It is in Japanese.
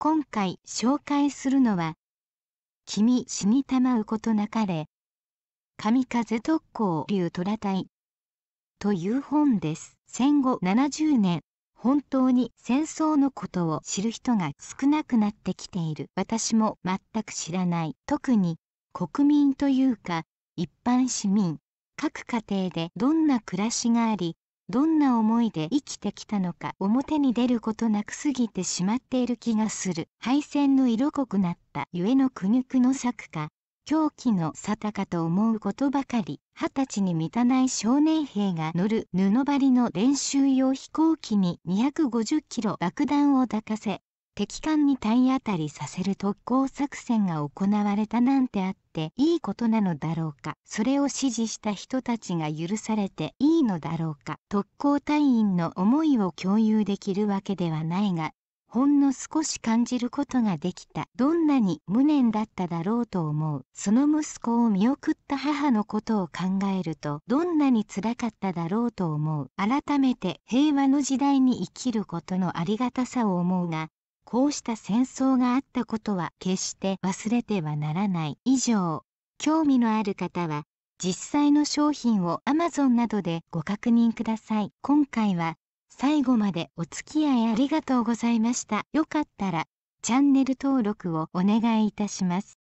今回紹介するのは「君死にたまうことなかれ神風特攻竜虎隊」という本です。戦後70年本当に戦争のことを知る人が少なくなってきている私も全く知らない特に国民というか一般市民各家庭でどんな暮らしがありどんな思いで生きてきたのか表に出ることなくすぎてしまっている気がする敗戦の色濃くなったゆえの苦肉の策か狂気の沙汰かと思うことばかり二十歳に満たない少年兵が乗る布張りの練習用飛行機に250キロ爆弾を抱かせ敵艦に体当たりさせる特攻作戦が行われたなんてあっていいことなのだろうかそれを支持した人たちが許されていいのだろうか特攻隊員の思いを共有できるわけではないがほんの少し感じることができたどんなに無念だっただろうと思うその息子を見送った母のことを考えるとどんなにつらかっただろうと思う改めて平和の時代に生きることのありがたさを思うがこうした戦争があったことは決して忘れてはならない以上興味のある方は実際の商品を Amazon などでご確認ください今回は最後までお付き合いありがとうございましたよかったらチャンネル登録をお願いいたします